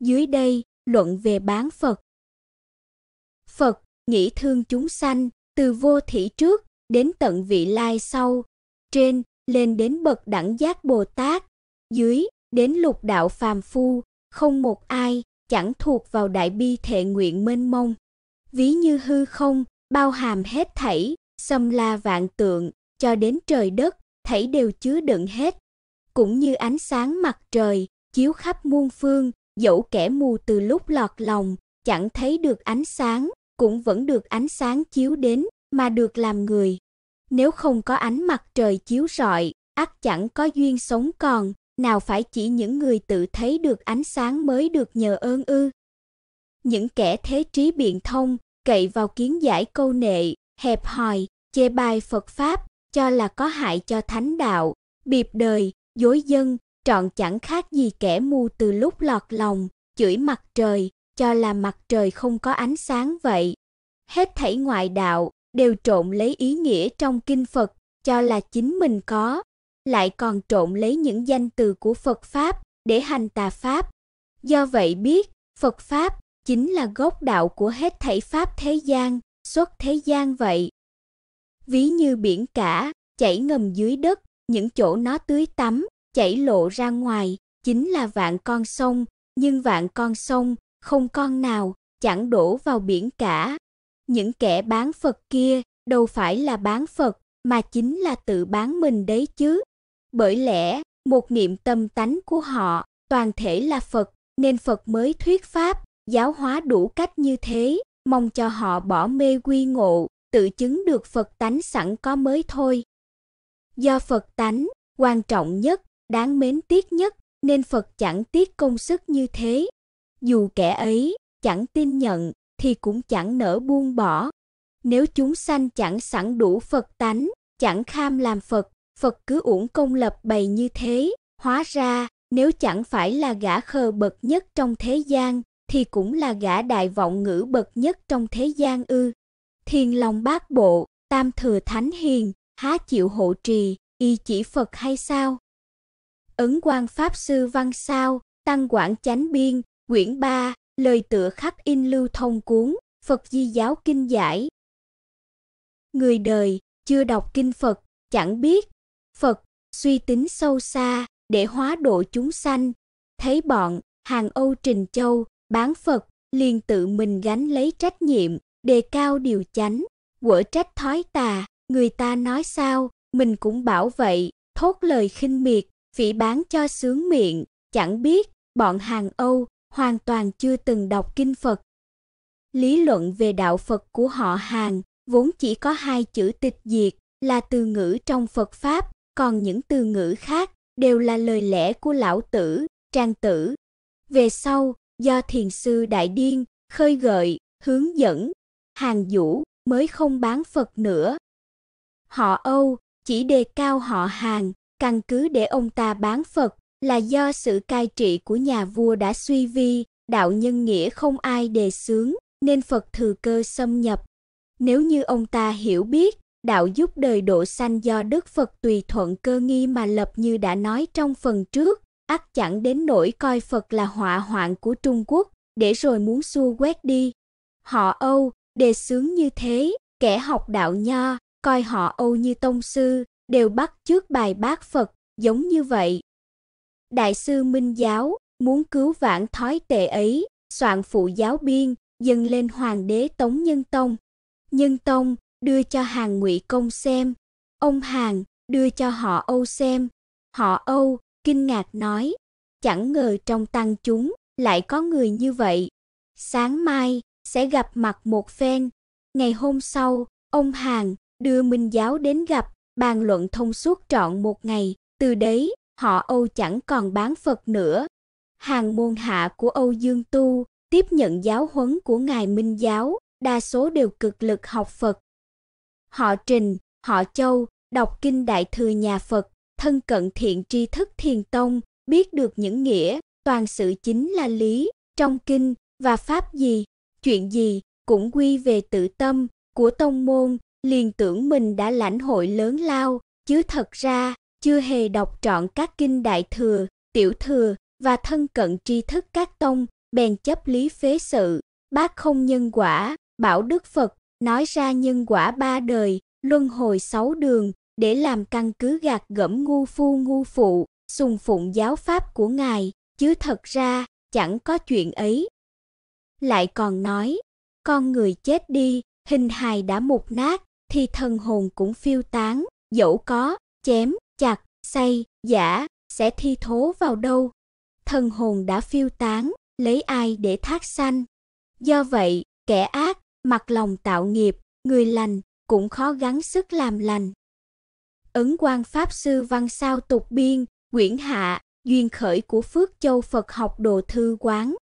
Dưới đây, luận về bán Phật. Phật, nhĩ thương chúng sanh, từ vô thủy trước đến tận vị lai sau, trên lên đến bậc đẳng giác Bồ Tát, dưới đến lục đạo phàm phu, không một ai chẳng thuộc vào đại bi thệ nguyện mênh mông. Ví như hư không, bao hàm hết thảy, xâm la vạn tượng, cho đến trời đất, thảy đều chứa đựng hết. Cũng như ánh sáng mặt trời, chiếu khắp muôn phương, dẫu kẻ mù từ lúc lọt lòng chẳng thấy được ánh sáng cũng vẫn được ánh sáng chiếu đến mà được làm người nếu không có ánh mặt trời chiếu rọi ắt chẳng có duyên sống còn nào phải chỉ những người tự thấy được ánh sáng mới được nhờ ơn ư những kẻ thế trí biện thông cậy vào kiến giải câu nệ hẹp hòi chê bai phật pháp cho là có hại cho thánh đạo biệp đời dối dân trọn chẳng khác gì kẻ mù từ lúc lọt lòng, chửi mặt trời, cho là mặt trời không có ánh sáng vậy. Hết thảy ngoại đạo đều trộn lấy ý nghĩa trong kinh Phật, cho là chính mình có, lại còn trộn lấy những danh từ của Phật pháp để hành tà pháp. Do vậy biết, Phật pháp chính là gốc đạo của hết thảy pháp thế gian, xuất thế gian vậy. Ví như biển cả chảy ngầm dưới đất, những chỗ nó tưới tắm chảy lộ ra ngoài, chính là vạn con sông, nhưng vạn con sông, không con nào chẳng đổ vào biển cả. Những kẻ bán Phật kia đâu phải là bán Phật, mà chính là tự bán mình đấy chứ. Bởi lẽ, một niệm tâm tánh của họ toàn thể là Phật, nên Phật mới thuyết pháp, giáo hóa đủ cách như thế, mong cho họ bỏ mê quy ngộ, tự chứng được Phật tánh sẵn có mới thôi. Do Phật tánh quan trọng nhất đáng mến tiếc nhất, nên Phật chẳng tiếc công sức như thế. Dù kẻ ấy chẳng tin nhận thì cũng chẳng nỡ buông bỏ. Nếu chúng sanh chẳng sẵn đủ Phật tánh, chẳng kham làm Phật, Phật cứ uổng công lập bày như thế, hóa ra nếu chẳng phải là gã khờ bậc nhất trong thế gian thì cũng là gã đại vọng ngữ bậc nhất trong thế gian ư. Thiền lòng bát bộ, tam thừa thánh hiền, há chịu hộ trì, y chỉ Phật hay sao? Ấn Quang Pháp Sư Văn Sao, Tăng Quảng Chánh Biên, Quyển 3, lời tựa khắc in lưu thông cuốn, Phật Di Giáo Kinh Giải. Người đời, chưa đọc Kinh Phật, chẳng biết. Phật, suy tính sâu xa, để hóa độ chúng sanh. Thấy bọn, hàng Âu Trình Châu, bán Phật, liền tự mình gánh lấy trách nhiệm, đề cao điều chánh, quở trách thói tà, người ta nói sao, mình cũng bảo vậy, thốt lời khinh miệt, phỉ bán cho sướng miệng, chẳng biết bọn hàng Âu hoàn toàn chưa từng đọc kinh Phật. Lý luận về đạo Phật của họ hàng vốn chỉ có hai chữ tịch diệt là từ ngữ trong Phật pháp, còn những từ ngữ khác đều là lời lẽ của lão tử, Trang tử. Về sau, do thiền sư Đại Điên khơi gợi, hướng dẫn, hàng Vũ mới không bán Phật nữa. Họ Âu chỉ đề cao họ hàng. Căn cứ để ông ta bán Phật là do sự cai trị của nhà vua đã suy vi, đạo nhân nghĩa không ai đề xướng, nên Phật thừa cơ xâm nhập. Nếu như ông ta hiểu biết, đạo giúp đời độ sanh do Đức Phật tùy thuận cơ nghi mà lập như đã nói trong phần trước, ắt chẳng đến nỗi coi Phật là họa hoạn của Trung Quốc, để rồi muốn xua quét đi. Họ Âu, đề xướng như thế, kẻ học đạo nho, coi họ Âu như tông sư, đều bắt trước bài bác Phật, giống như vậy. Đại sư Minh giáo muốn cứu vãn thói tệ ấy, soạn phụ giáo biên, dâng lên hoàng đế Tống Nhân Tông. Nhân Tông đưa cho Hàn Ngụy Công xem, ông Hàn đưa cho họ Âu xem. Họ Âu kinh ngạc nói, chẳng ngờ trong tăng chúng lại có người như vậy. Sáng mai sẽ gặp mặt một phen. Ngày hôm sau, ông Hàn đưa Minh giáo đến gặp bàn luận thông suốt trọn một ngày, từ đấy họ Âu chẳng còn bán Phật nữa. Hàng môn hạ của Âu Dương Tu tiếp nhận giáo huấn của ngài Minh giáo, đa số đều cực lực học Phật. Họ Trình, họ Châu đọc kinh Đại thừa nhà Phật, thân cận thiện tri thức Thiền tông, biết được những nghĩa, toàn sự chính là lý trong kinh và pháp gì, chuyện gì cũng quy về tự tâm của tông môn, liền tưởng mình đã lãnh hội lớn lao, chứ thật ra chưa hề đọc trọn các kinh đại thừa, tiểu thừa và thân cận tri thức các tông, bèn chấp lý phế sự, bác không nhân quả, bảo Đức Phật nói ra nhân quả ba đời, luân hồi sáu đường để làm căn cứ gạt gẫm ngu phu ngu phụ, sùng phụng giáo pháp của ngài, chứ thật ra chẳng có chuyện ấy. Lại còn nói, con người chết đi, hình hài đã mục nát, thì thần hồn cũng phiêu tán, dẫu có chém, chặt, say, giả sẽ thi thố vào đâu? Thần hồn đã phiêu tán, lấy ai để thác sanh? Do vậy, kẻ ác mặc lòng tạo nghiệp, người lành cũng khó gắng sức làm lành. Ấn Quang Pháp Sư Văn Sao Tục Biên, Nguyễn Hạ, Duyên Khởi của Phước Châu Phật học Đồ Thư Quán